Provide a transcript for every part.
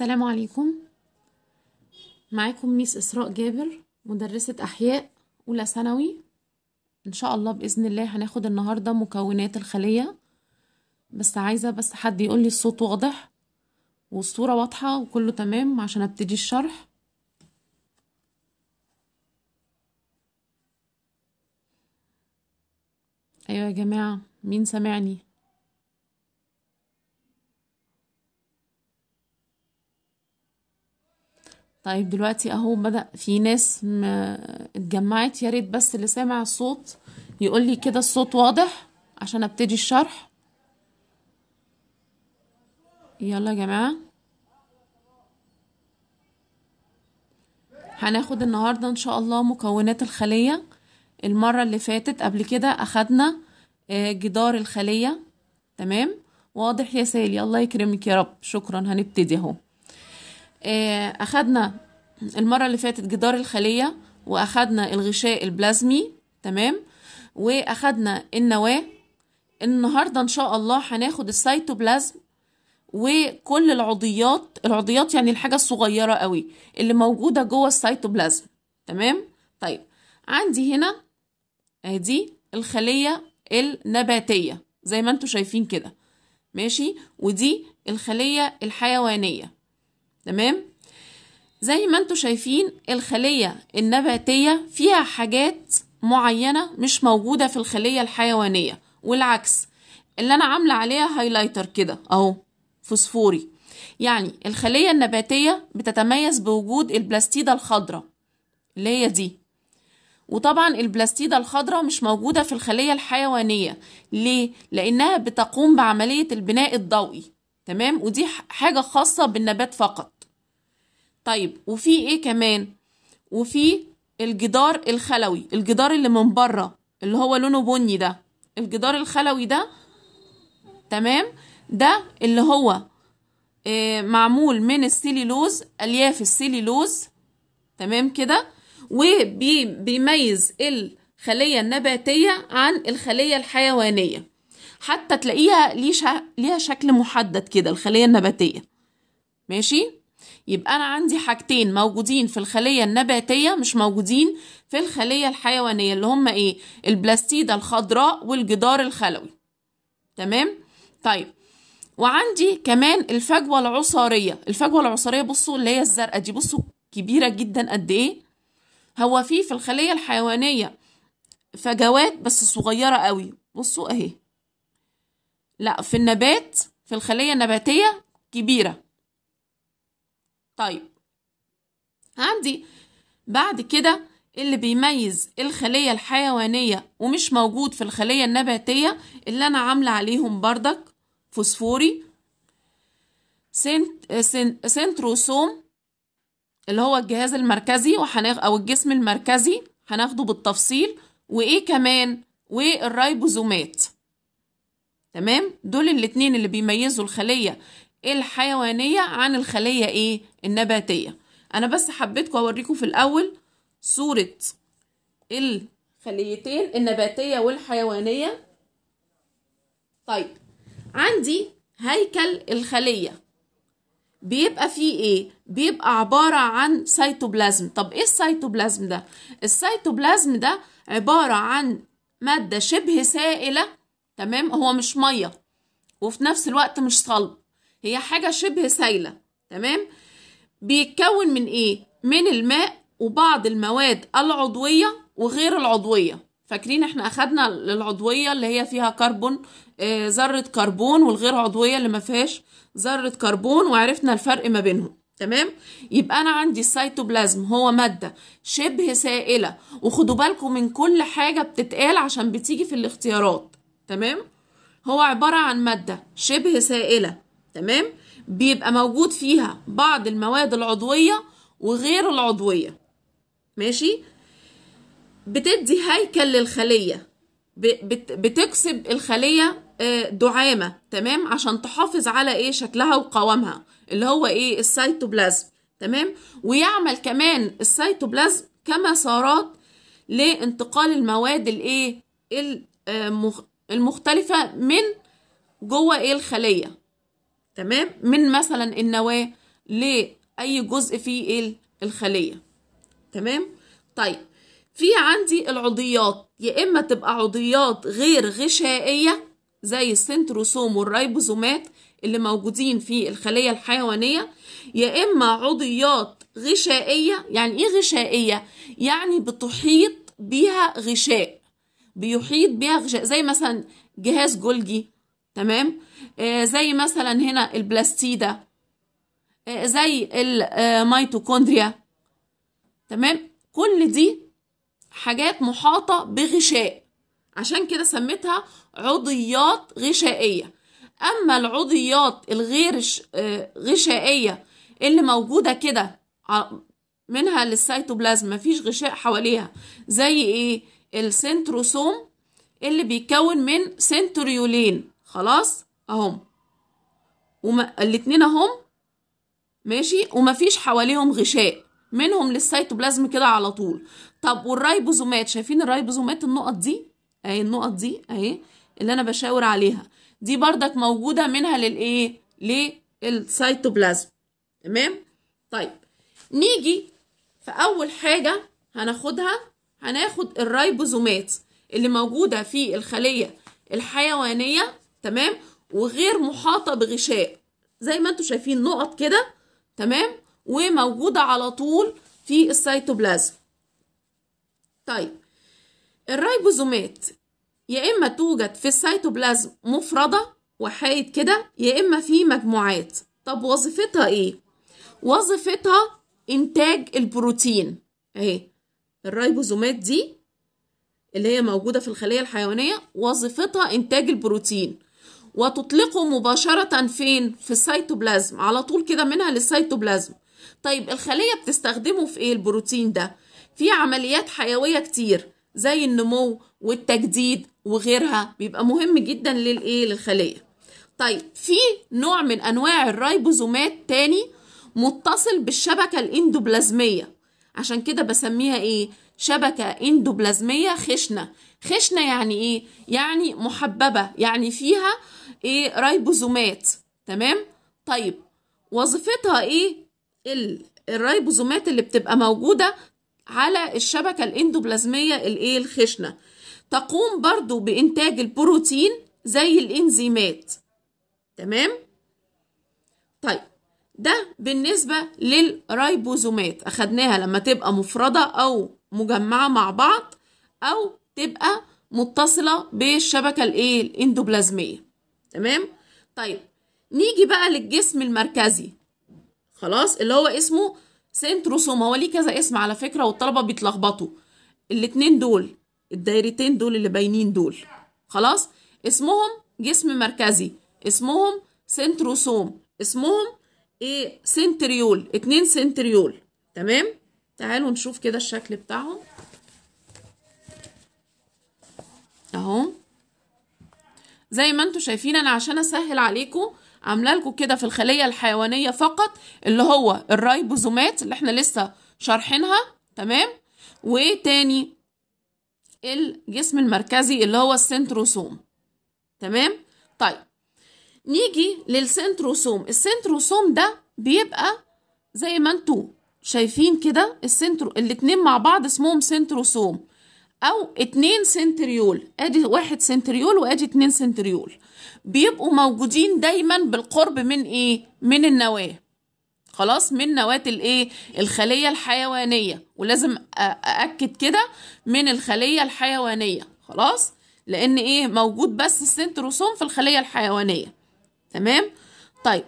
السلام عليكم معاكم ميس إسراء جابر مدرسة أحياء أولى ثانوي إن شاء الله بإذن الله هناخد النهاردة مكونات الخلية بس عايزة بس حد يقولي الصوت واضح والصورة واضحة وكله تمام عشان أبتدي الشرح أيوة يا جماعة مين سامعني طيب دلوقتي اهو بدأ في ناس اتجمعت يا ريت بس اللي سامع الصوت يقول لي كده الصوت واضح عشان ابتدي الشرح يلا يا جماعة هناخد النهاردة ان شاء الله مكونات الخلية المرة اللي فاتت قبل كده اخدنا آه، جدار الخلية تمام واضح يا سالي الله يكرمك يا رب شكرا هنبتدي اهو آه، أخدنا المرة اللي فاتت جدار الخلية وأخدنا الغشاء البلازمي تمام وأخدنا النواة النهاردة إن شاء الله هناخد السيتوبلازم وكل العضيات العضيات يعني الحاجة الصغيرة قوي اللي موجودة جوه السيتوبلازم تمام طيب عندي هنا ادي الخلية النباتية زي ما انتوا شايفين كده ماشي ودي الخلية الحيوانية تمام زي ما انتم شايفين الخلية النباتية فيها حاجات معينة مش موجودة في الخلية الحيوانية والعكس اللي انا عاملة عليها هايلايتر كده اهو فوسفوري يعني الخلية النباتية بتتميز بوجود البلاستيدة الخضراء اللي هي دي وطبعا البلاستيدة الخضراء مش موجودة في الخلية الحيوانية ليه؟ لأنها بتقوم بعملية البناء الضوئي تمام ودي حاجة خاصة بالنبات فقط طيب وفي ايه كمان وفي الجدار الخلوي الجدار اللي من بره اللي هو لونه بني ده الجدار الخلوي ده تمام ده اللي هو آه، معمول من السيليلوز الياف السيليلوز تمام كده وبيميز الخلية النباتية عن الخلية الحيوانية حتى تلاقيها ليها شكل محدد كده الخلية النباتية ماشي يبقى أنا عندي حاجتين موجودين في الخلية النباتية مش موجودين في الخلية الحيوانية اللي هما إيه البلاستيدة الخضراء والجدار الخلوي تمام طيب وعندي كمان الفجوة العصارية الفجوة العصارية بصوا اللي هي الزرقاء دي بصوا كبيرة جدا قد إيه هو في في الخلية الحيوانية فجوات بس صغيرة قوي بصوا أهي لا في النبات في الخلية النباتية كبيرة طيب عندي بعد كده اللي بيميز الخلية الحيوانية ومش موجود في الخلية النباتية اللي أنا عاملة عليهم بردك فوسفوري سنت سنت سنتروسوم اللي هو الجهاز المركزي وحناخ أو الجسم المركزي هناخده بالتفصيل وإيه كمان والريبوزومات تمام دول الاتنين اللي بيميزوا الخلية الحيوانية عن الخلية ايه النباتية انا بس حبيتكم اوريكم في الاول صورة الخليتين النباتية والحيوانية طيب عندي هيكل الخلية بيبقى فيه ايه بيبقى عبارة عن سيتوبلازم طب ايه السيتوبلازم ده السيتوبلازم ده عبارة عن مادة شبه سائلة تمام هو مش مية وفي نفس الوقت مش صلب هي حاجة شبه سايلة تمام بيتكون من ايه من الماء وبعض المواد العضوية وغير العضوية فاكرين احنا اخدنا العضوية اللي هي فيها كربون آه ذرة كربون والغير عضوية اللي ما فيهاش ذرة كربون وعرفنا الفرق ما بينهم تمام يبقى انا عندي السيتوبلازم هو ماده شبه سائله وخدوا بالكم من كل حاجه بتتقال عشان بتيجي في الاختيارات تمام هو عباره عن ماده شبه سائله تمام بيبقى موجود فيها بعض المواد العضوية وغير العضوية ماشي بتدي هيكل للخلية بتكسب الخلية آه، دعامة تمام عشان تحافظ على ايه شكلها وقوامها اللي هو ايه السيتوبلازم تمام ويعمل كمان السيتوبلازم كمسارات لانتقال المواد الايه آه، المختلفة من جوه ايه الخلية تمام من مثلا النواه لأي جزء في الخلية تمام طيب في عندي العضيات يا إما تبقى عضيات غير غشائية زي السنتروسوم والريبوزومات اللي موجودين في الخلية الحيوانية يا إما عضيات غشائية يعني إيه غشائية؟ يعني بتحيط بيها غشاء بيحيط بيها غشاء زي مثلا جهاز جولجي تمام آه، زي مثلا هنا البلاستيدا آه، زي الميتوكوندريا آه، تمام كل دي حاجات محاطة بغشاء عشان كده سميتها عضيات غشائية أما العضيات الغير غشائية اللي موجودة كده منها للسيتوبلازم مفيش غشاء حواليها زي ايه السنتروسوم اللي بيتكون من سنتريولين خلاص اهم وما... الاتنين اهم ماشي ومفيش حواليهم غشاء منهم للسيتوبلازم كده على طول طب والرايبوزومات شايفين الرايبوزومات النقط دي اهي النقط دي اهي اللي انا بشاور عليها دي بردك موجوده منها للايه للسيتوبلازم تمام طيب نيجي في اول حاجه هناخدها هناخد الرايبوزومات اللي موجوده في الخليه الحيوانيه تمام وغير محاطة بغشاء زي ما انتم شايفين نقط كده تمام وموجودة على طول في السيتوبلازم طيب الريبوزومات يا إما توجد في السيتوبلازم مفردة وحايد كده يا إما في مجموعات طب وظيفتها إيه؟ وظيفتها إنتاج البروتين أهي الريبوزومات دي اللي هي موجودة في الخلية الحيوانية وظيفتها إنتاج البروتين وتطلقه مباشرة فين؟ في السيتوبلازم على طول كده منها للسيتوبلازم طيب الخلية بتستخدمه في ايه البروتين ده؟ في عمليات حيوية كتير زي النمو والتجديد وغيرها بيبقى مهم جدا للايه؟ للخلية طيب في نوع من انواع الرايبوزومات تاني متصل بالشبكة الاندوبلازمية عشان كده بسميها ايه؟ شبكة اندوبلازمية خشنة خشنة يعني ايه؟ يعني محببة يعني فيها ايه رايبوزومات تمام طيب وظيفتها ايه ال... الرايبوزومات اللي بتبقى موجوده على الشبكه الاندوبلازميه الايه الخشنه تقوم برضو بانتاج البروتين زي الانزيمات تمام طيب ده بالنسبه للرايبوزومات اخدناها لما تبقى مفرده او مجمعه مع بعض او تبقى متصله بالشبكه الايه الاندوبلازميه تمام طيب نيجي بقى للجسم المركزي خلاص اللي هو اسمه سنتروسوم هو ليه كذا اسم على فكره والطلبه بيتلخبطوا الاثنين دول الدايرتين دول اللي باينين دول خلاص اسمهم جسم مركزي اسمهم سنتروسوم اسمهم ايه سنتريول اتنين سنتريول تمام تعالوا نشوف كده الشكل بتاعهم اهو زي ما انتم شايفين انا عشان اسهل عليكم عامله لكم كده في الخليه الحيوانيه فقط اللي هو الرايبوزومات اللي احنا لسه شارحينها تمام وتاني الجسم المركزي اللي هو السنتروسوم تمام طيب نيجي للسنتروسوم السنتروسوم ده بيبقى زي ما انتوا شايفين كده السنترو الاتنين مع بعض اسمهم سنتروسوم او اتنين سنتريول ادي واحد سنتريول وادي اتنين سنتريول بيبقوا موجودين دايما بالقرب من ايه من النواه خلاص من نواة الايه الخلية الحيوانية ولازم أأكد كده من الخلية الحيوانية خلاص لأن ايه موجود بس السنتروسوم في الخلية الحيوانية تمام طيب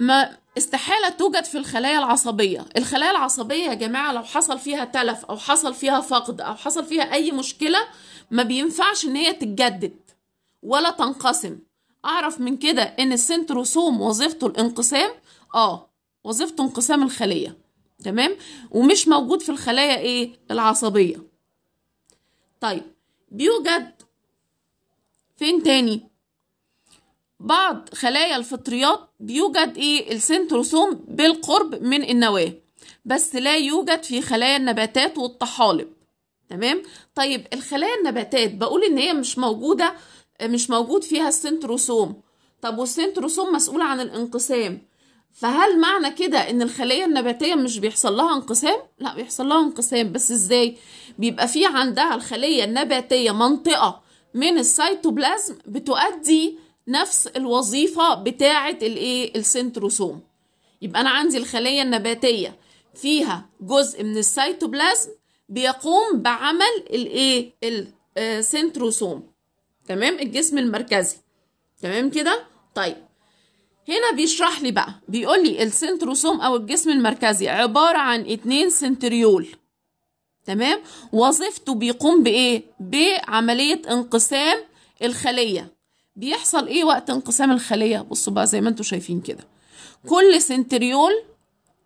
ما استحالة توجد في الخلايا العصبية الخلايا العصبية يا جماعة لو حصل فيها تلف أو حصل فيها فقد أو حصل فيها أي مشكلة ما بينفعش إن هي تتجدد ولا تنقسم أعرف من كده إن السنتروسوم وظيفته الانقسام آه وظيفته انقسام الخلية تمام ومش موجود في الخلايا إيه العصبية طيب بيوجد فين تاني بعض خلايا الفطريات بيوجد ايه السنتروسوم بالقرب من النواه بس لا يوجد في خلايا النباتات والطحالب تمام طيب الخلايا النباتات بقول ان هي مش موجوده مش موجود فيها السنتروسوم طب والسنتروسوم مسؤول عن الانقسام فهل معنى كده ان الخليه النباتيه مش بيحصل لها انقسام لا بيحصل لها انقسام بس ازاي بيبقى في عندها الخليه النباتيه منطقه من السيتوبلازم بتؤدي نفس الوظيفة بتاعة الايه السنتروسوم يبقى أنا عندي الخلية النباتية فيها جزء من السيتوبلازم بيقوم بعمل الايه السنتروسوم تمام الجسم المركزي تمام كده طيب هنا بيشرح لي بقى بيقول لي السنتروسوم او الجسم المركزي عبارة عن اتنين سنتريول تمام وظيفته بيقوم بايه بعملية انقسام الخلية بيحصل ايه وقت انقسام الخليه بصوا بقى زي ما انتم شايفين كده كل سنتريول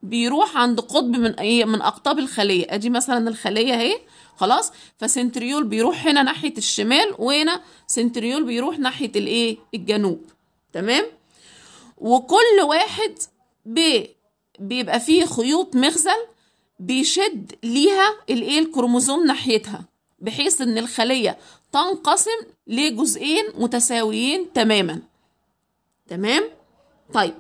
بيروح عند قطب من ايه من اقطاب الخليه ادي مثلا الخليه اهي خلاص فسنتريول بيروح هنا ناحيه الشمال وهنا سنتريول بيروح ناحيه الايه الجنوب تمام وكل واحد بي بيبقى فيه خيوط مغزل بيشد ليها الايه الكروموزوم ناحيتها بحيث ان الخليه تنقسم لجزئين متساويين تماما تمام طيب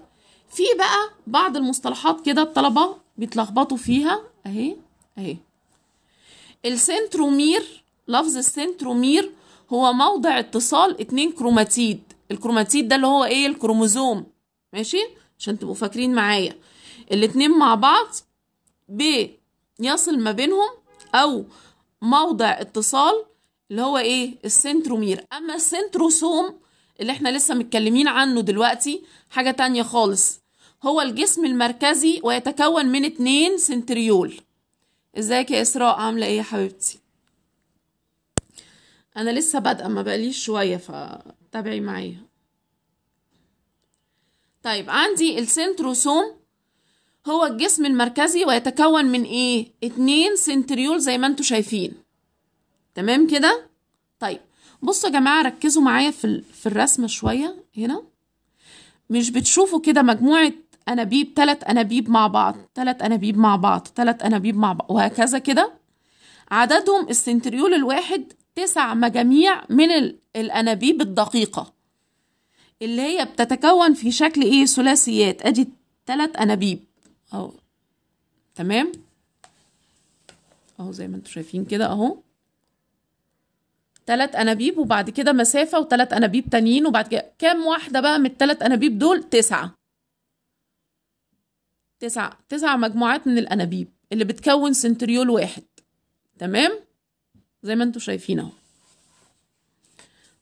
في بقى بعض المصطلحات كده الطلبة بيتلخبطوا فيها اهي اهي السنترومير لفظ السنترومير هو موضع اتصال اتنين كروماتيد الكروماتيد ده اللي هو ايه الكروموزوم ماشي عشان تبقوا فاكرين معايا الاتنين مع بعض بيصل ما بينهم او موضع اتصال اللي هو ايه السنترومير اما السنتروسوم اللي احنا لسه متكلمين عنه دلوقتي حاجه تانية خالص هو الجسم المركزي ويتكون من اتنين سنتريول ازيك يا اسراء عامله ايه يا حبيبتي انا لسه بادئه ما بقليش شويه فتابعي معايا طيب عندي السنتروسوم هو الجسم المركزي ويتكون من ايه اتنين سنتريول زي ما انتم شايفين تمام كده طيب بصوا يا جماعه ركزوا معايا في في الرسمه شويه هنا مش بتشوفوا كده مجموعه انابيب تلات انابيب مع بعض تلات انابيب مع بعض تلات انابيب مع بعض وهكذا كده عددهم السنتريول الواحد تسع مجاميع من الانابيب الدقيقه اللي هي بتتكون في شكل ايه ثلاثيات ادي تلات انابيب اهو تمام اهو زي ما انتم شايفين كده اهو ثلاث انابيب وبعد كده مسافه وثلاث انابيب تانيين وبعد كده كام واحده بقى من الثلاث انابيب دول تسعه تسعه تسع مجموعات من الانابيب اللي بتكون سنتريول واحد تمام زي ما انتم شايفين اهو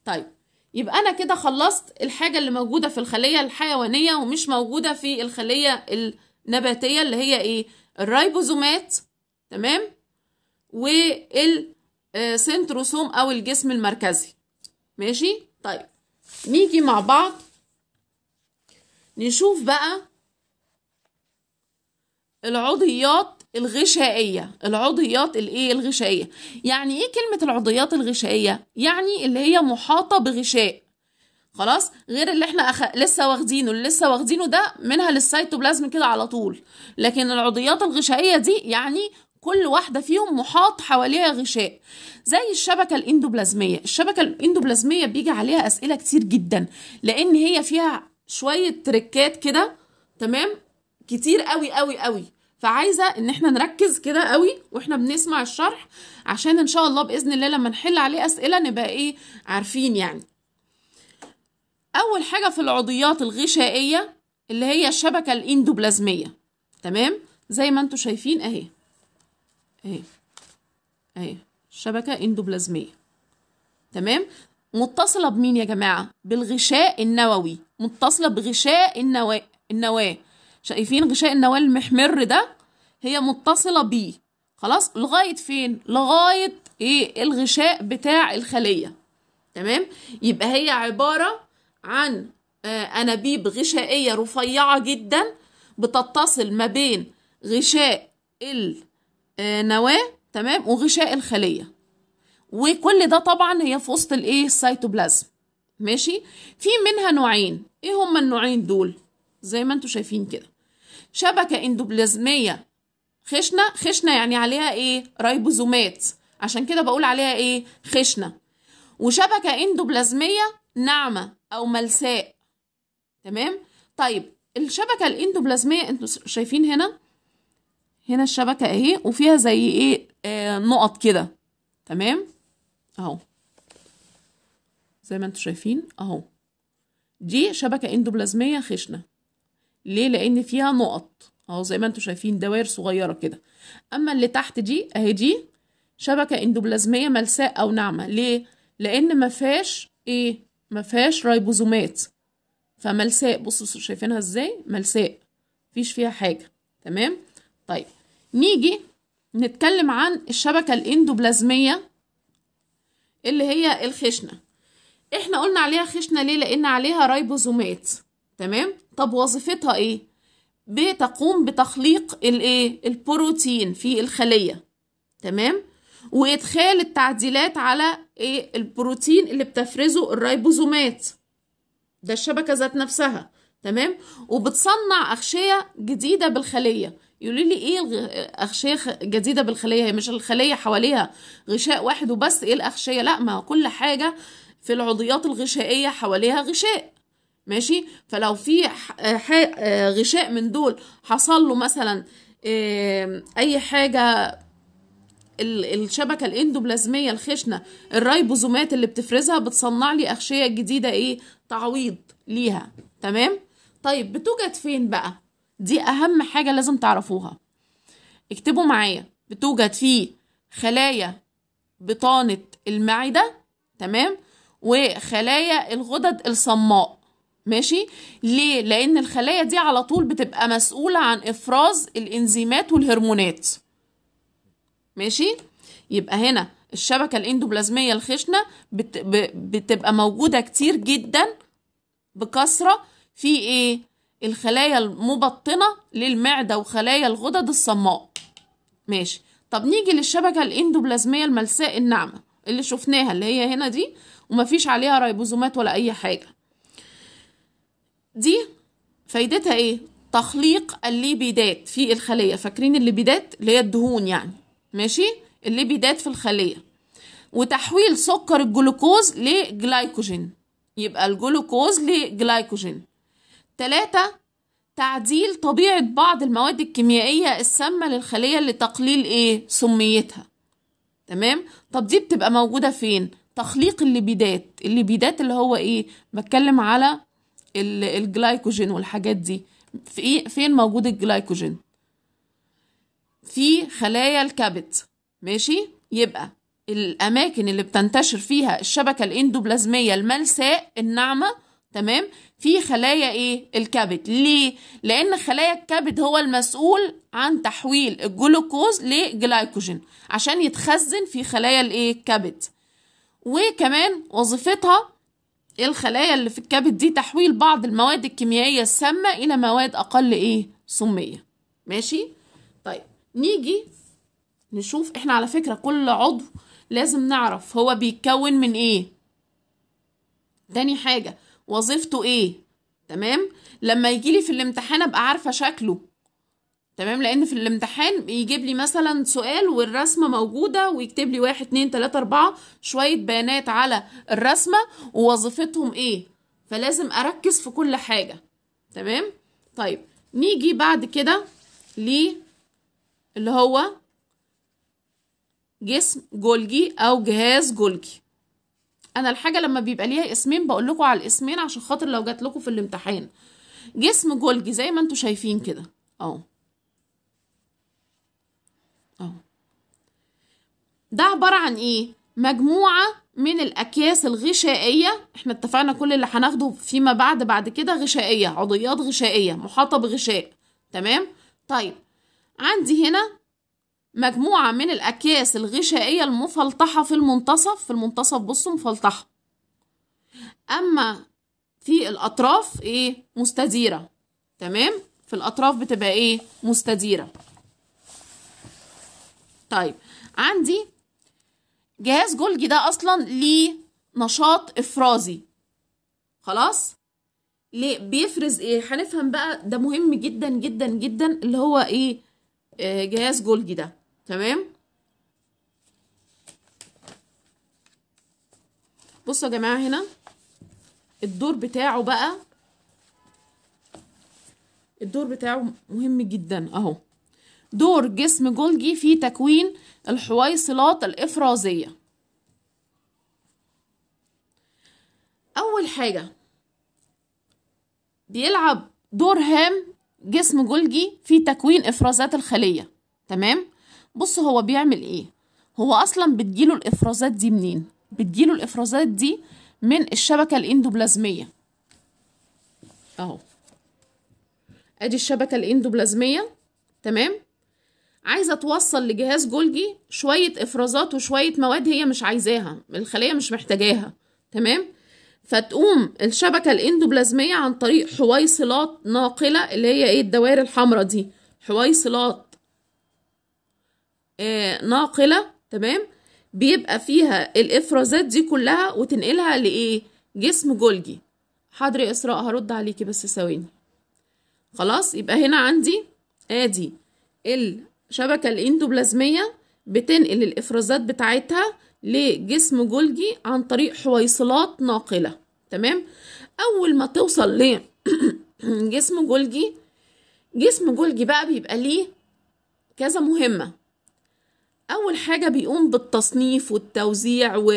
طيب يبقى انا كده خلصت الحاجه اللي موجوده في الخليه الحيوانيه ومش موجوده في الخليه النباتيه اللي هي ايه الرايبوزومات تمام وال آه، سنتروسوم او الجسم المركزي ماشي طيب نيجي مع بعض نشوف بقى العضيات الغشائية العضيات الايه الغشائية يعني ايه كلمة العضيات الغشائية يعني اللي هي محاطة بغشاء خلاص غير اللي احنا أخ... لسه واخدينه اللي لسه واخدينه ده منها للسيتوبلازم كده على طول لكن العضيات الغشائية دي يعني كل واحدة فيهم محاط حواليها غشاء زي الشبكة الاندوبلازمية الشبكة الاندوبلازمية بيجي عليها أسئلة كتير جدا لأن هي فيها شوية تركات كده تمام كتير قوي قوي قوي فعايزة ان احنا نركز كده قوي واحنا بنسمع الشرح عشان ان شاء الله بإذن الله لما نحل عليه أسئلة نبقى ايه عارفين يعني أول حاجة في العضيات الغشائية اللي هي الشبكة الاندوبلازمية تمام زي ما انتم شايفين اهي اهي اهي شبكة اندوبلازمية تمام متصلة بمين يا جماعة بالغشاء النووي متصلة بغشاء النواة النواة شايفين غشاء النواة المحمر ده هي متصلة بيه خلاص لغاية فين لغاية ايه الغشاء بتاع الخلية تمام يبقى هي عبارة عن آه، أنابيب غشائية رفيعة جدا بتتصل ما بين غشاء ال آه، نواه تمام وغشاء الخليه وكل ده طبعا هي في وسط الايه السيتوبلازم ماشي في منها نوعين ايه هما النوعين دول زي ما انتم شايفين كده شبكه اندوبلازميه خشنه خشنه يعني عليها ايه ريبوزومات عشان كده بقول عليها ايه خشنه وشبكه اندوبلازميه ناعمه او ملساء تمام طيب الشبكه الاندوبلازميه انتوا شايفين هنا هنا الشبكة اهي وفيها زي ايه آه نقط كده تمام اهو زي ما انتوا شايفين اهو دي شبكة اندوبلازمية خشنة ليه لان فيها نقط اهو زي ما انتوا شايفين دوائر صغيرة كده اما اللي تحت دي اهي دي شبكة اندوبلازمية ملساء او ناعمة ليه لان ما فيهاش ايه ما فيهاش رايبوزومات فملساء بصوا شايفينها ازاي ملساء مفيش فيها حاجة تمام طيب نيجي نتكلم عن الشبكة الاندوبلازمية اللي هي الخشنة احنا قلنا عليها خشنة ليه لان عليها رايبوزومات تمام طب وظيفتها ايه بتقوم بتخليق الايه البروتين في الخلية تمام وادخال التعديلات على ايه البروتين اللي بتفرزه الرايبوزومات ده الشبكة ذات نفسها تمام وبتصنع أغشية جديدة بالخلية يقولوا لي ايه اغشيه جديده بالخليه هي مش الخليه حواليها غشاء واحد وبس ايه الاغشيه لا ما كل حاجه في العضيات الغشائيه حواليها غشاء ماشي فلو في غشاء من دول حصل له مثلا اي حاجه الشبكه الاندوبلازميه الخشنه الريبوزومات اللي بتفرزها بتصنع لي اغشيه جديده ايه تعويض ليها تمام طيب بتوجد فين بقى دي أهم حاجة لازم تعرفوها اكتبوا معايا بتوجد في خلايا بطانة المعدة تمام وخلايا الغدد الصماء ماشي ليه لان الخلايا دي على طول بتبقى مسؤوله عن افراز الانزيمات والهرمونات ماشي يبقى هنا الشبكه الاندوبلازميه الخشنه بتبقى موجوده كتير جدا بكثره في ايه الخلايا المبطنة للمعدة وخلايا الغدد الصماء ماشي طب نيجي للشبكة الاندوبلازمية الملساء الناعمة اللي شفناها اللي هي هنا دي ومفيش عليها ريبوزومات ولا أي حاجة دي فايدتها ايه؟ تخليق الليبيدات في الخلية فاكرين الليبيدات اللي هي الدهون يعني ماشي؟ الليبيدات في الخلية وتحويل سكر الجلوكوز لجلايكوجين يبقى الجلوكوز لجلايكوجين تلاتة تعديل طبيعة بعض المواد الكيميائية السامة للخلية لتقليل ايه سميتها تمام طب دي بتبقى موجودة فين تخليق الليبيدات الليبيدات اللي هو ايه بتكلم على الجلايكوجين والحاجات دي في إيه؟ فين موجود الجلايكوجين في خلايا الكبد ماشي يبقى الاماكن اللي بتنتشر فيها الشبكه الاندوبلازميه الملساء الناعمه تمام في خلايا ايه الكبد ليه لان خلايا الكبد هو المسؤول عن تحويل الجلوكوز لجلايكوجين عشان يتخزن في خلايا الايه الكبد وكمان وظيفتها الخلايا اللي في الكبد دي تحويل بعض المواد الكيميائيه السامه الى مواد اقل ايه سميه ماشي طيب نيجي نشوف احنا على فكره كل عضو لازم نعرف هو بيتكون من ايه تاني حاجه وظيفته ايه تمام لما يجي لي في الامتحان ابقى عارفه شكله تمام لان في الامتحان يجيب لي مثلا سؤال والرسمه موجوده ويكتب لي واحد اتنين تلاته اربعه شويه بيانات على الرسمه ووظيفتهم ايه فلازم اركز في كل حاجه تمام طيب نيجي بعد كده ل اللي هو جسم جولجي او جهاز جولجي انا الحاجه لما بيبقى ليها اسمين بقول لكم على الاسمين عشان خاطر لو جات لكم في الامتحان جسم جولجي زي ما انتم شايفين كده اهو اهو ده عباره عن ايه مجموعه من الاكياس الغشائيه احنا اتفقنا كل اللي هناخده فيما بعد بعد كده غشائيه عضيات غشائيه محاطه بغشاء تمام طيب عندي هنا مجموعة من الأكياس الغشائية المفلطحة في المنتصف في المنتصف بصوا مفلطحة أما في الأطراف إيه مستديرة تمام في الأطراف بتبقى إيه مستديرة طيب عندي جهاز جولجي ده أصلا ليه نشاط إفرازي خلاص ليه بيفرز إيه هنفهم بقى ده مهم جدا جدا جدا اللي هو إيه آه، جهاز جولجي ده تمام بصوا يا جماعه هنا الدور بتاعه بقى الدور بتاعه مهم جدا اهو دور جسم جولجي في تكوين الحويصلات الإفرازية أول حاجة بيلعب دور هام جسم جولجي في تكوين إفرازات الخلية تمام بص هو بيعمل ايه هو اصلا بتجيله الافرازات دي منين بتجيله الافرازات دي من الشبكه الاندوبلازميه اهو ادي الشبكه الاندوبلازميه تمام عايزه توصل لجهاز جولجي شويه افرازات وشويه مواد هي مش عايزاها الخليه مش محتاجاها تمام فتقوم الشبكه الاندوبلازميه عن طريق حويصلات ناقله اللي هي ايه الدوائر الحمراء دي حويصلات آه، ناقله تمام بيبقى فيها الافرازات دي كلها وتنقلها لايه جسم جولجي حاضر يا اسراء هرد عليكي بس ثواني خلاص يبقى هنا عندي ادي الشبكه الاندوبلازميه بتنقل الافرازات بتاعتها لجسم جولجي عن طريق حويصلات ناقله تمام اول ما توصل لجسم جولجي جسم جولجي بقى بيبقى ليه كذا مهمه أول حاجة بيقوم بالتصنيف والتوزيع و...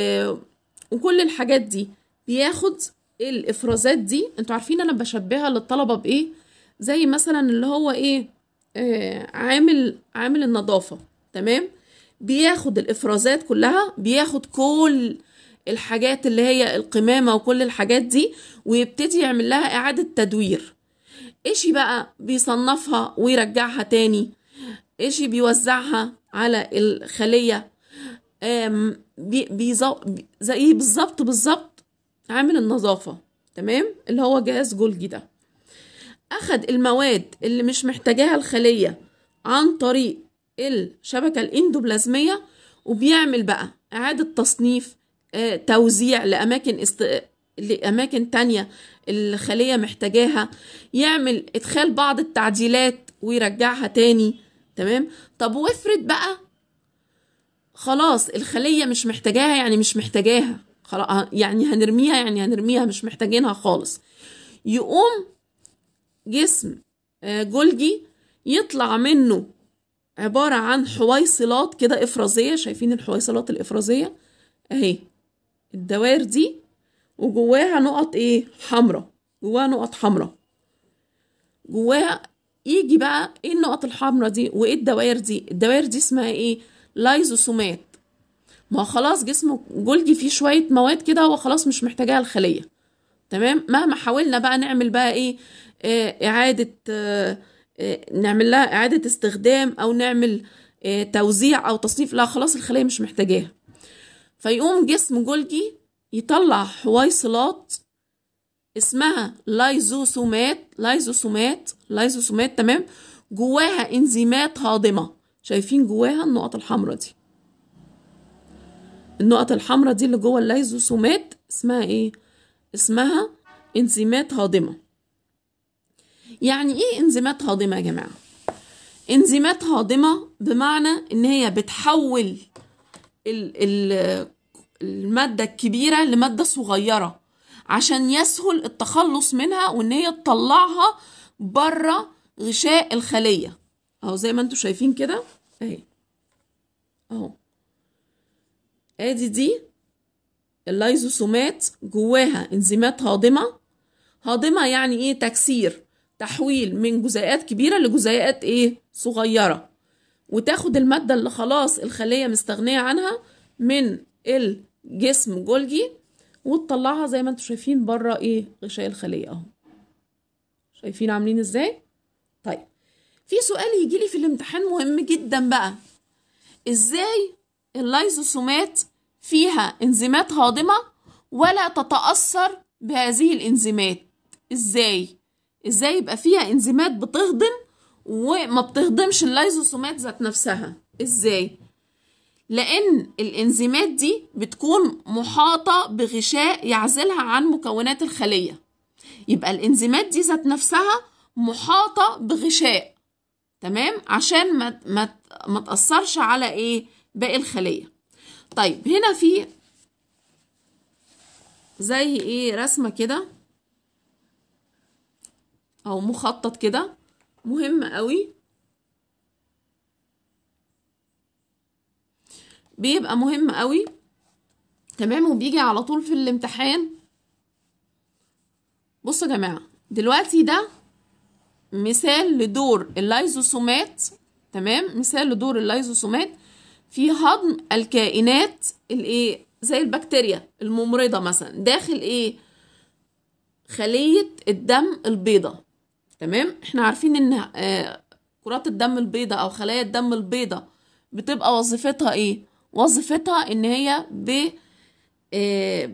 وكل الحاجات دي بياخد الإفرازات دي انتوا عارفين أنا بشبهها للطلبة بإيه زي مثلا اللي هو إيه آه عامل عامل النظافة تمام بياخد الإفرازات كلها بياخد كل الحاجات اللي هي القمامة وكل الحاجات دي ويبتدي يعمل لها إعادة تدوير إيشي بقى بيصنفها ويرجعها تاني إيشي بيوزعها على الخلية زي بالظبط بالظبط عامل النظافة تمام اللي هو جهاز جولجي ده أخد المواد اللي مش محتاجاها الخلية عن طريق الشبكة الإندوبلازمية وبيعمل بقى إعادة تصنيف آه، توزيع لأماكن است... لأماكن تانية الخلية محتاجاها يعمل إدخال بعض التعديلات ويرجعها تاني تمام طب وافرض بقى خلاص الخلية مش محتاجاها يعني مش محتاجاها خلاص آه، يعني هنرميها يعني هنرميها مش محتاجينها خالص يقوم جسم آه، جولجي يطلع منه عبارة عن حويصلات كده إفرازية شايفين الحويصلات الإفرازية أهي الدوائر دي وجواها نقط إيه حمراء جواها نقط حمراء جواها يجي بقى ايه النقط الحمراء دي وايه الدوائر دي الدوائر دي اسمها ايه لايزوسومات ما خلاص جسم جلدي فيه شويه مواد كده هو خلاص مش محتاجاها الخليه تمام مهما حاولنا بقى نعمل بقى ايه آه، اعاده آه، آه، نعمل لها اعاده استخدام او نعمل توزيع او تصنيف لا خلاص الخليه مش محتاجاها فيقوم جسم جولجي يطلع حويصلات اسمها لايزوسومات لايزوسومات لايزوسومات تمام جواها انزيمات هاضمه شايفين جواها النقط الحمراء دي النقط الحمراء دي اللي جوه اللايزوسومات اسمها ايه اسمها انزيمات هاضمه يعني ايه انزيمات هاضمه يا جماعه انزيمات هاضمه بمعنى ان هي بتحول ال ال الماده الكبيره لماده صغيره عشان يسهل التخلص منها وان هي تطلعها بره غشاء الخليه اهو زي ما انتم شايفين كده اهي اهو ادي دي اللايزوسومات جواها انزيمات هاضمه هاضمه يعني ايه تكسير تحويل من جزيئات كبيره لجزيئات ايه صغيره وتاخد الماده اللي خلاص الخليه مستغنيه عنها من الجسم جولجي وتطلعها زي ما انتوا شايفين بره ايه غشاء الخليه اهو شايفين عاملين ازاي طيب في سؤال يجي لي في الامتحان مهم جدا بقى ازاي اللايزوسومات فيها انزيمات هاضمه ولا تتاثر بهذه الانزيمات ازاي ازاي يبقى فيها انزيمات بتهضم وما بتهضمش اللايزوسومات ذات نفسها ازاي لأن الإنزيمات دي بتكون محاطة بغشاء يعزلها عن مكونات الخلية يبقى الإنزيمات دي ذات نفسها محاطة بغشاء تمام عشان ما ما ما تأثرش على إيه باقي الخلية طيب هنا في زي إيه رسمة كده أو مخطط كده مهم قوي بيبقى مهم قوي تمام وبيجي على طول في الامتحان بصوا يا جماعه دلوقتي ده مثال لدور اللايزوسومات تمام مثال لدور اللايزوسومات في هضم الكائنات الايه زي البكتيريا الممرضه مثلا داخل ايه خليه الدم البيضه تمام احنا عارفين ان آه، كرات الدم البيضه او خلايا الدم البيضه بتبقى وظيفتها ايه وظيفتها ان هي ب آه،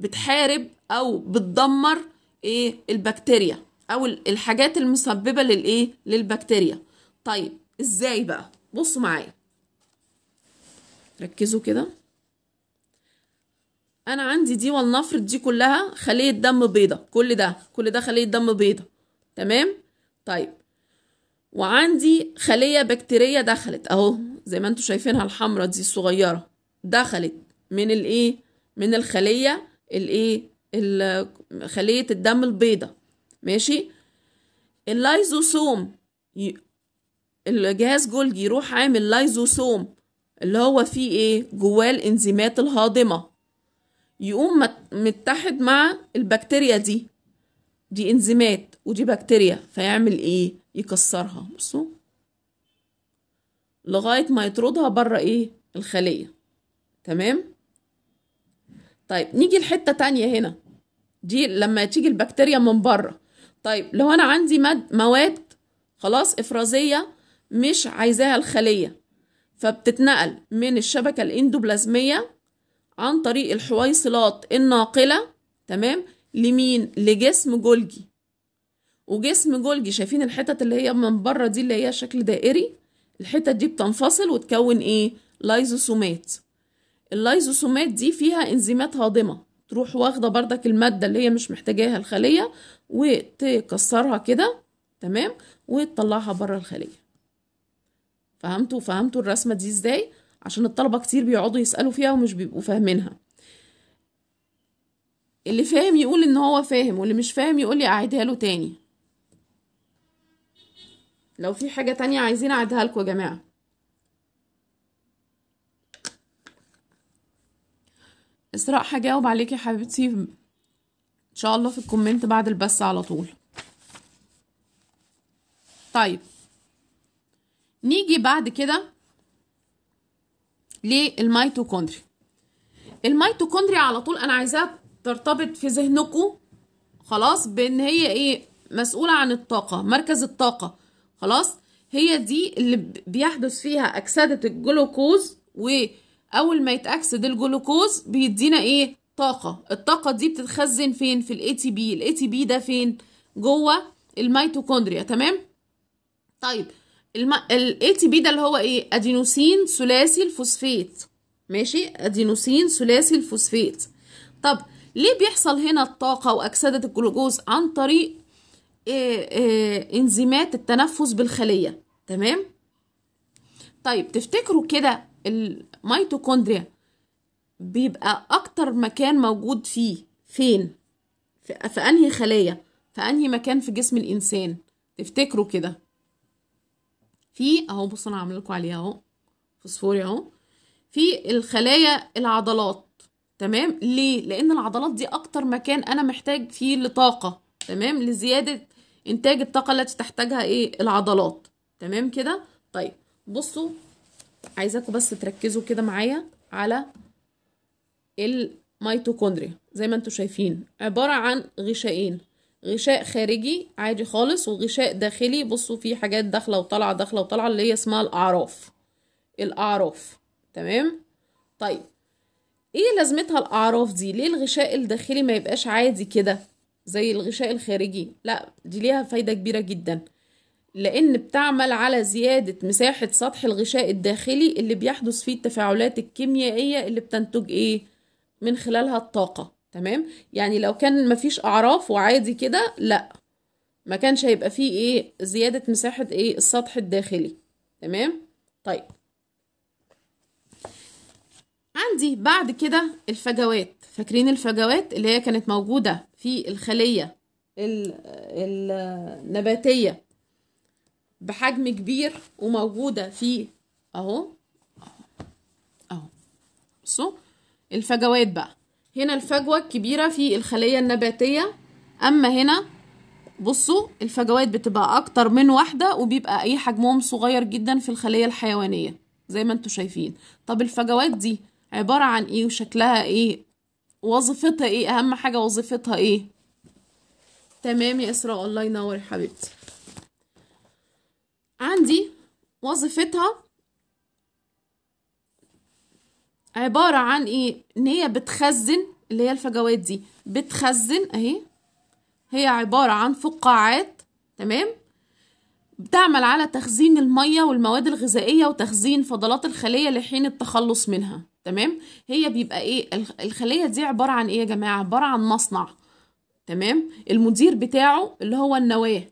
بتحارب او بتدمر ايه البكتيريا او الحاجات المسببه للايه للبكتيريا طيب ازاي بقى بصوا معايا ركزوا كده انا عندي دي ولنفرض دي كلها خليه دم بيضه كل ده كل ده خليه دم بيضه تمام طيب وعندي خليه بكتيريه دخلت اهو زي ما انتوا شايفينها الحمرة دي الصغيرة دخلت من الايه من الخلية الايه خلية الدم البيضة ماشي اللايزوسوم ي... الجهاز جولجي يروح عامل لايزوسوم اللي هو فيه ايه جواه الانزيمات الهاضمة يقوم متحد مع البكتيريا دي دي انزيمات ودي بكتيريا فيعمل ايه يكسرها بصوا لغاية ما يطردها بره ايه الخلية تمام طيب نيجي لحتة تانية هنا دي لما تيجي البكتيريا من بره طيب لو انا عندي مواد خلاص افرازية مش عايزاها الخلية فبتتنقل من الشبكة الاندوبلازمية عن طريق الحويصلات الناقلة تمام لمين لجسم جولجي وجسم جولجي شايفين الحتت اللي هي من بره دي اللي هي شكل دائري الحتة دي بتنفصل وتكون ايه لايزوسومات اللايزوسومات دي فيها انزيمات هاضمة تروح واخدة بردك المادة اللي هي مش محتاجاها الخلية وتكسرها كده تمام وتطلعها بره الخلية فهمتوا فهمتوا الرسمة دي ازاي عشان الطلبة كتير بيقعدوا يسألوا فيها ومش بيبقوا فاهمينها اللي فاهم يقول ان هو فاهم واللي مش فاهم يقول لي اعيدها له تاني لو في حاجة تانية عايزين اعدها لكم يا جماعة اسراء هجاوب عليك يا حبيبتي ان شاء الله في الكومنت بعد البث على طول طيب نيجي بعد كده للميتوكوندري الميتوكوندري على طول انا عايزاها ترتبط في ذهنكم خلاص بان هي ايه مسؤوله عن الطاقه مركز الطاقه خلاص هي دي اللي بيحدث فيها أكسدة الجلوكوز وأول ما يتأكسد الجلوكوز بيدينا إيه طاقة الطاقة دي بتتخزن فين في الاي تي بي الاي تي بي ده فين جوه الميتوكوندريا تمام طيب الاي تي بي ده اللي هو ايه ادينوسين ثلاثي الفوسفات ماشي ادينوسين ثلاثي الفوسفات طب ليه بيحصل هنا الطاقة وأكسدة الجلوكوز عن طريق إيه، إيه، انزيمات التنفس بالخليه تمام طيب تفتكروا كده الميتوكوندريا بيبقى اكتر مكان موجود فيه فين في, انهي خليه في انهي مكان في جسم الانسان تفتكروا كده في اهو بصوا انا عامله لكم عليها اهو فوسفوري اهو في الخلايا العضلات تمام ليه لان العضلات دي اكتر مكان انا محتاج فيه لطاقه تمام لزياده انتاج الطاقه التي تحتاجها ايه العضلات تمام كده طيب بصوا عايزاكم بس تركزوا كده معايا على الميتوكوندريا زي ما انتم شايفين عباره عن غشائين غشاء خارجي عادي خالص وغشاء داخلي بصوا في حاجات داخله وطالعه داخله وطالعه اللي هي اسمها الاعراف الاعراف تمام طيب ايه لازمتها الاعراف دي ليه الغشاء الداخلي ما يبقاش عادي كده زي الغشاء الخارجي لا دي ليها فايدة كبيرة جدا لأن بتعمل على زيادة مساحة سطح الغشاء الداخلي اللي بيحدث فيه التفاعلات الكيميائية اللي بتنتج إيه من خلالها الطاقة تمام يعني لو كان مفيش أعراف وعادي كده لا ما كانش هيبقى فيه إيه زيادة مساحة إيه السطح الداخلي تمام طيب عندي بعد كده الفجوات فاكرين الفجوات اللي هي كانت موجودة في الخلية النباتية بحجم كبير وموجودة في اهو اهو بصوا الفجوات بقى هنا الفجوة الكبيرة في الخلية النباتية اما هنا بصوا الفجوات بتبقى اكتر من واحدة وبيبقى اي حجمهم صغير جدا في الخلية الحيوانية زي ما انتوا شايفين طب الفجوات دي عبارة عن ايه وشكلها ايه وظيفتها ايه اهم حاجة وظيفتها ايه تمام يا اسراء الله ينور حبيبتي عندي وظيفتها عبارة عن ايه ان هي بتخزن اللي هي الفجوات دي بتخزن اهي هي عبارة عن فقاعات تمام بتعمل على تخزين المية والمواد الغذائية وتخزين فضلات الخلية لحين التخلص منها تمام هي بيبقى ايه الخلية دي عبارة عن ايه يا جماعة عبارة عن مصنع تمام المدير بتاعه اللي هو النواة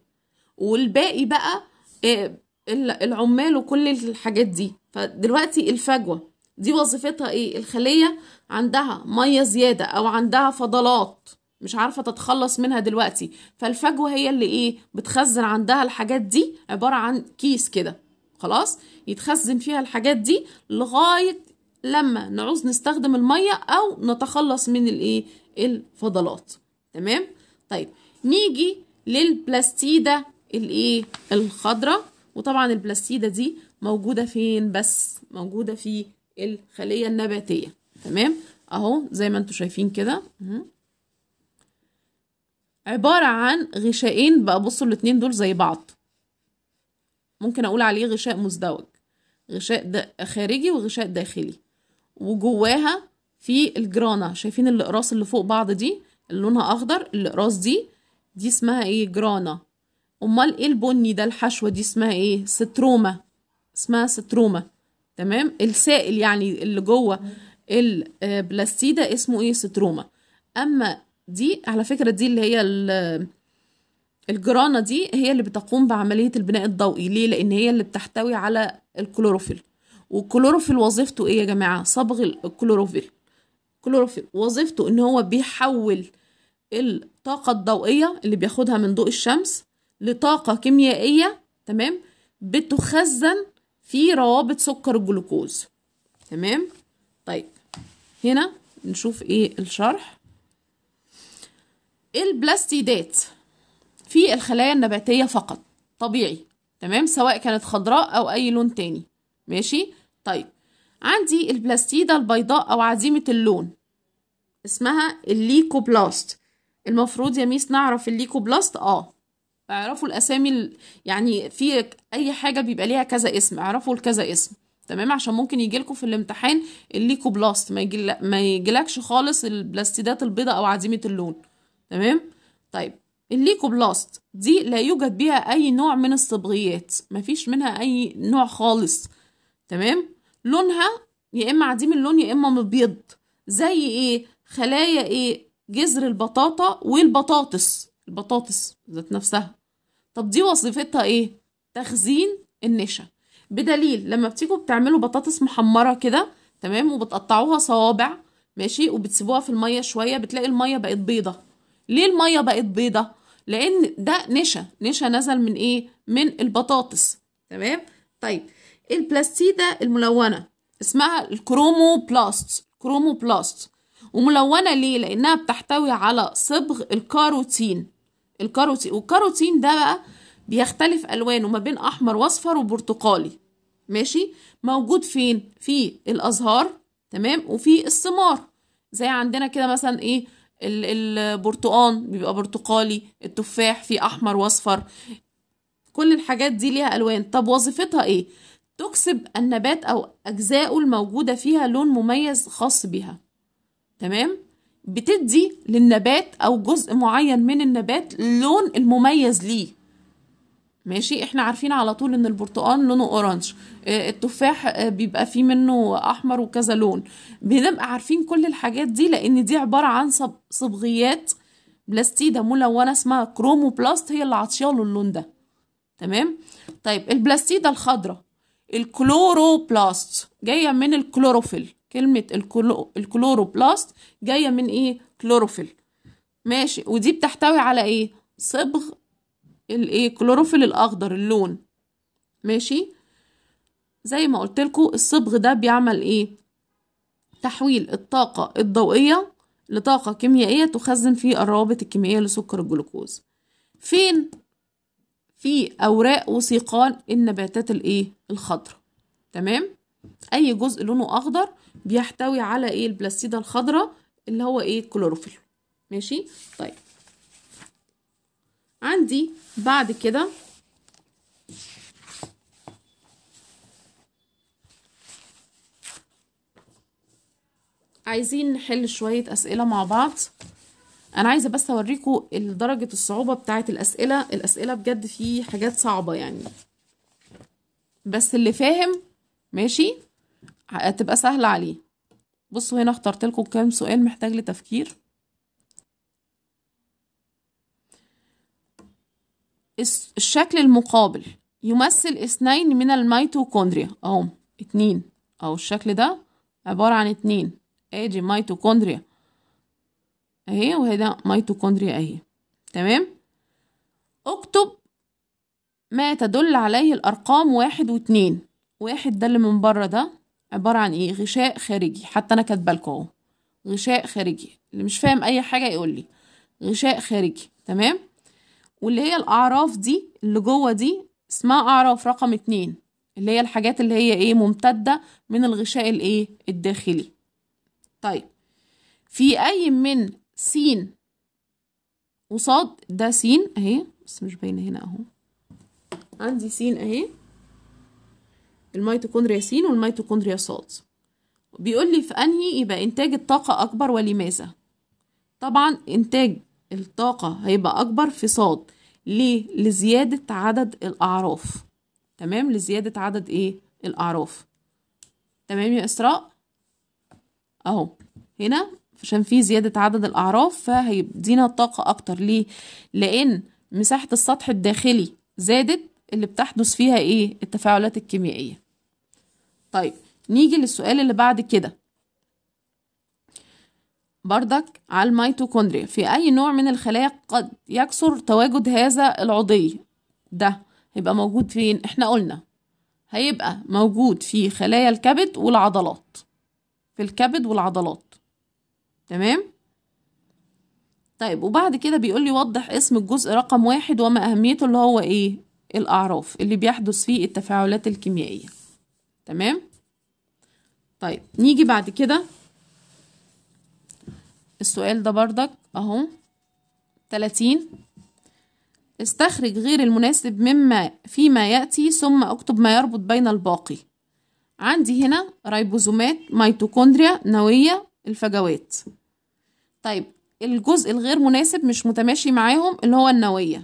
والباقي بقى آه، العمال وكل الحاجات دي فدلوقتي الفجوة دي وظيفتها ايه الخلية عندها مية زيادة او عندها فضلات مش عارفة تتخلص منها دلوقتي فالفجوة هي اللي ايه بتخزن عندها الحاجات دي عبارة عن كيس كده خلاص يتخزن فيها الحاجات دي لغاية لما نعوز نستخدم المية او نتخلص من الايه الفضلات تمام طيب نيجي للبلاستيدة الايه الخضراء وطبعا البلاستيدة دي موجودة فين بس موجودة في الخلية النباتية تمام اهو زي ما انتم شايفين كده عبارة عن غشائين بقى بصوا الاتنين دول زي بعض ممكن أقول عليه غشاء مزدوج غشاء دا خارجي وغشاء داخلي وجواها في الجرانة شايفين الأقراص اللي فوق بعض دي اللي لونها أخضر الأقراص دي دي اسمها إيه جرانة أمال إيه البني ده الحشوة دي اسمها إيه ستروما اسمها ستروما تمام السائل يعني اللي جوه البلاستيدة آه، اسمه إيه ستروما أما دي على فكرة دي اللي هي الجرانة دي هي اللي بتقوم بعملية البناء الضوئي ليه؟ لأن هي اللي بتحتوي على الكلوروفيل والكلوروفيل وظيفته إيه يا جماعة؟ صبغ الكلوروفيل الكلوروفيل وظيفته إن هو بيحول الطاقة الضوئية اللي بياخدها من ضوء الشمس لطاقة كيميائية تمام؟ بتخزن في روابط سكر الجلوكوز تمام؟ طيب هنا نشوف إيه الشرح البلاستيدات في الخلايا النباتية فقط طبيعي تمام سواء كانت خضراء أو أي لون تاني ماشي طيب عندي البلاستيدة البيضاء أو عزيمة اللون اسمها الليكوبلاست المفروض يا ميس نعرف الليكوبلاست اه اعرفوا الاسامي يعني في اي حاجه بيبقى ليها كذا اسم اعرفوا الكذا اسم تمام عشان ممكن يجيلكوا في الامتحان الليكوبلاست ما يجيلكش خالص البلاستيدات البيضاء او عديمه اللون تمام طيب الليكوبلاست دي لا يوجد بها اي نوع من الصبغيات مفيش منها اي نوع خالص تمام لونها يا اما عديم اللون يا اما مبيض زي ايه خلايا ايه جذر البطاطا والبطاطس البطاطس ذات نفسها طب دي وظيفتها ايه تخزين النشا بدليل لما بتيجوا بتعملوا بطاطس محمره كده تمام وبتقطعوها صوابع ماشي وبتسيبوها في الميه شويه بتلاقي الميه بقت بيضه ليه المية بقت بيضة لأن ده نشا نشا نزل من إيه من البطاطس تمام طيب البلاستيدة الملونة اسمها الكروموبلاست كروموبلاست وملونة ليه لأنها بتحتوي على صبغ الكاروتين الكاروتين والكاروتين ده بقى بيختلف ألوانه ما بين أحمر وأصفر وبرتقالي ماشي موجود فين في الازهار تمام وفي الثمار زي عندنا كده مثلا ايه البرتقان بيبقى برتقالي التفاح فيه احمر واصفر كل الحاجات دي ليها الوان طب وظيفتها ايه تكسب النبات او اجزائه الموجوده فيها لون مميز خاص بها تمام بتدي للنبات او جزء معين من النبات لون المميز ليه ماشي احنا عارفين على طول ان البرتقال لونه اورانج آه، التفاح آه، بيبقى فيه منه احمر وكذا لون بنبقى عارفين كل الحاجات دي لان دي عباره عن صبغيات بلاستيدة ملونة اسمها كروموبلاست هي اللي عطشاله اللون ده تمام طيب البلاستيدة الخضراء الكلوروبلاست جاية من الكلوروفيل كلمة الكلو... الكلوروبلاست جاية من ايه كلوروفيل ماشي ودي بتحتوي على ايه صبغ الايه كلوروفيل الاخضر اللون ماشي زي ما قلت لكم الصبغ ده بيعمل ايه تحويل الطاقه الضوئيه لطاقه كيميائيه تخزن في الروابط الكيميائيه لسكر الجلوكوز فين في اوراق وثيقان النباتات الايه الخضراء تمام اي جزء لونه اخضر بيحتوي على ايه البلاستيده الخضراء اللي هو ايه الكلوروفيل ماشي طيب عندي بعد كده عايزين نحل شوية أسئلة مع بعض أنا عايزة بس أوريكم درجة الصعوبة بتاعة الأسئلة الأسئلة بجد في حاجات صعبة يعني بس اللي فاهم ماشي هتبقى سهلة عليه بصوا هنا اخترت لكم كام سؤال محتاج لتفكير الشكل المقابل يمثل اثنين من الميتوكوندريا اهو اتنين اهو الشكل ده عبارة عن اتنين ادي ميتوكوندريا اهي وهذا ميتوكوندريا اهي تمام اكتب ما تدل عليه الارقام واحد واتنين واحد ده اللي من بره ده عبارة عن ايه غشاء خارجي حتى انا كاتبالكوا اهو غشاء خارجي اللي مش فاهم اي حاجة يقول لي غشاء خارجي تمام واللي هي الأعراف دي اللي جوه دي اسمها أعراف رقم اتنين اللي هي الحاجات اللي هي ايه ممتدة من الغشاء الايه الداخلي طيب في أي من س وصاد ده س اهي بس مش باينة هنا اهو عندي س اهي الميتوكوندريا س والميتوكوندريا صاد بيقول لي في انهي يبقى انتاج الطاقة اكبر ولماذا طبعا انتاج الطاقة هيبقى أكبر في صاد ليه؟ لزيادة عدد الأعراف تمام لزيادة عدد إيه؟ الأعراف تمام يا إسراء أهو هنا عشان في زيادة عدد الأعراف فهيدينا طاقة أكتر ليه؟ لأن مساحة السطح الداخلي زادت اللي بتحدث فيها إيه؟ التفاعلات الكيميائية طيب نيجي للسؤال اللي بعد كده بردك على الميتوكوندريا في أي نوع من الخلايا قد يكسر تواجد هذا العضي ده هيبقى موجود فين احنا قلنا هيبقى موجود في خلايا الكبد والعضلات في الكبد والعضلات تمام طيب وبعد كده بيقول لي وضح اسم الجزء رقم واحد وما أهميته اللي هو إيه الأعراف اللي بيحدث فيه التفاعلات الكيميائية تمام طيب نيجي بعد كده السؤال ده بردك اهو تلاتين استخرج غير المناسب مما فيما يأتي ثم اكتب ما يربط بين الباقي عندي هنا ريبوزومات ميتوكوندريا نوية الفجوات طيب الجزء الغير مناسب مش متماشي معاهم اللي هو النوية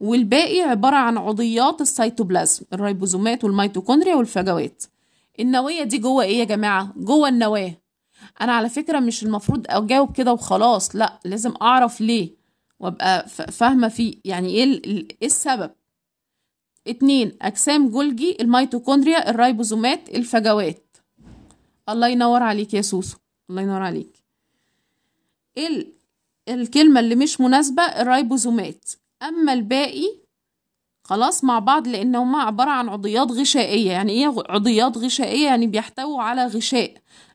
والباقي عبارة عن عضيات السيتوبلازم الريبوزومات والميتوكوندريا والفجوات النوية دي جوه ايه يا جماعة؟ جوه النواة انا على فكره مش المفروض اجاوب كده وخلاص لا لازم اعرف ليه وابقى فاهمه فيه يعني إيه, ايه السبب اتنين اجسام جولجي الميتوكوندريا الرايبوزومات الفجوات الله ينور عليك يا سوسو الله ينور عليك ال الكلمة اللي مش مناسبة الرايبوزومات أما الباقي خلاص مع بعض لان هما عباره عن عضيات غشائيه يعني ايه عضيات غشائيه يعني بيحتووا على غشاء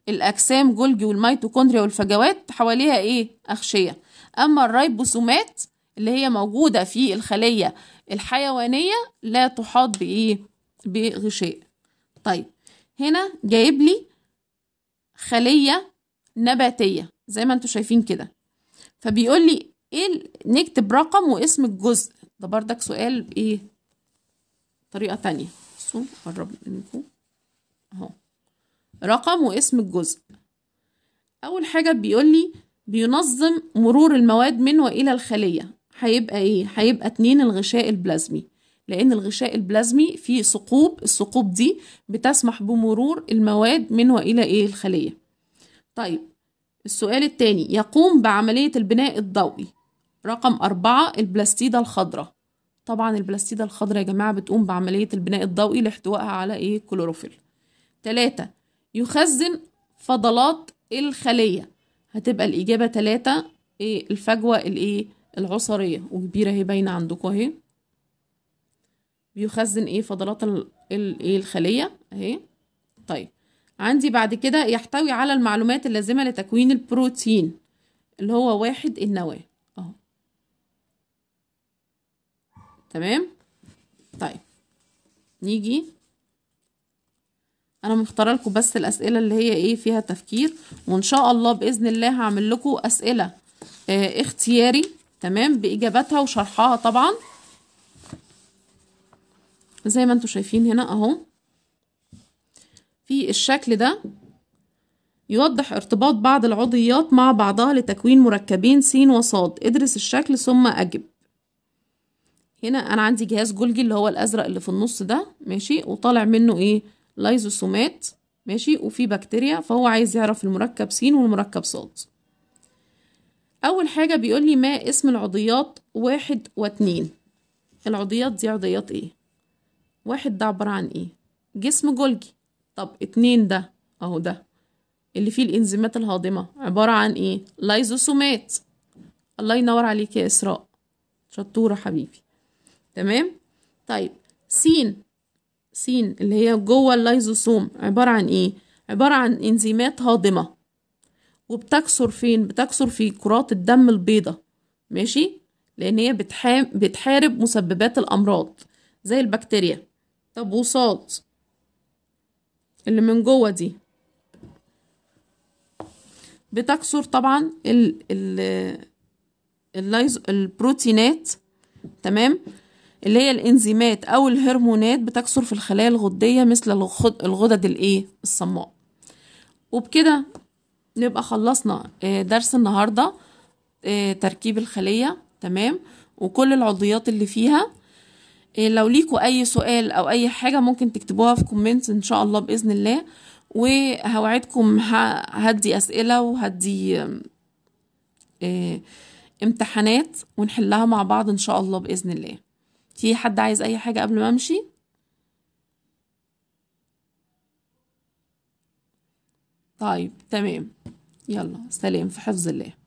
الاجسام جولجي والميتوكوندريا والفجوات حواليها ايه اغشيه اما الريبوسومات اللي هي موجوده في الخليه الحيوانيه لا تحاط بايه بغشاء طيب هنا جايب لي خليه نباتيه زي ما انتم شايفين كده فبيقول لي ايه نكتب رقم واسم الجزء ده بردك سؤال بايه طريقة تانية بصوا قرب منكم اهو رقم واسم الجزء اول حاجة بيقول لي بينظم مرور المواد من والى الخلية هيبقى ايه هيبقى اتنين الغشاء البلازمي لان الغشاء البلازمي فيه ثقوب الثقوب دي بتسمح بمرور المواد من والى ايه الخلية طيب السؤال التاني يقوم بعملية البناء الضوئي رقم أربعة البلاستيدة الخضراء طبعا البلاستيدة الخضراء يا جماعة بتقوم بعملية البناء الضوئي لاحتوائها على إيه كلوروفيل تلاتة يخزن فضلات الخلية هتبقى الإجابة تلاتة إيه الفجوة الإيه العصرية وكبيرة هي باينة عندكم أهي بيخزن إيه فضلات الإيه الخلية أهي طيب عندي بعد كده يحتوي على المعلومات اللازمة لتكوين البروتين اللي هو واحد النواة تمام طيب نيجي انا مختاره لكم بس الاسئله اللي هي ايه فيها تفكير وان شاء الله باذن الله هعمل لكم اسئله اه اختياري تمام باجاباتها وشرحها طبعا زي ما انتم شايفين هنا اهو في الشكل ده يوضح ارتباط بعض العضيات مع بعضها لتكوين مركبين س وص ادرس الشكل ثم اجب هنا انا عندي جهاز جولجي اللي هو الازرق اللي في النص ده ماشي وطالع منه ايه لايزوسومات ماشي وفي بكتيريا فهو عايز يعرف المركب س والمركب ص اول حاجه بيقول لي ما اسم العضيات واحد واتنين العضيات دي عضيات ايه واحد ده عباره عن ايه جسم جولجي طب اتنين ده اهو ده اللي فيه الانزيمات الهاضمه عباره عن ايه لايزوسومات الله ينور عليك يا اسراء شطوره حبيبي تمام طيب س س اللي هي جوه اللايزوسوم عبارة عن ايه عبارة عن انزيمات هاضمة وبتكسر فين بتكسر في كرات الدم البيضة ماشي لان هي بتحام بتحارب مسببات الامراض زي البكتيريا طب وصاد اللي من جوه دي بتكسر طبعا ال ال البروتينات تمام اللي هي الانزيمات أو الهرمونات بتكثر في الخلايا الغدية مثل الغدد الإيه الصماء وبكده نبقى خلصنا آه، درس النهاردة آه، تركيب الخلية تمام وكل العضويات اللي فيها آه، لو ليكوا أي سؤال أو أي حاجة ممكن تكتبوها في كومنت إن شاء الله بإذن الله وهوعدكم هدي أسئلة وهدي امتحانات ونحلها مع بعض إن شاء الله بإذن الله في حد عايز اي حاجه قبل ما امشي طيب تمام يلا سلام في حفظ الله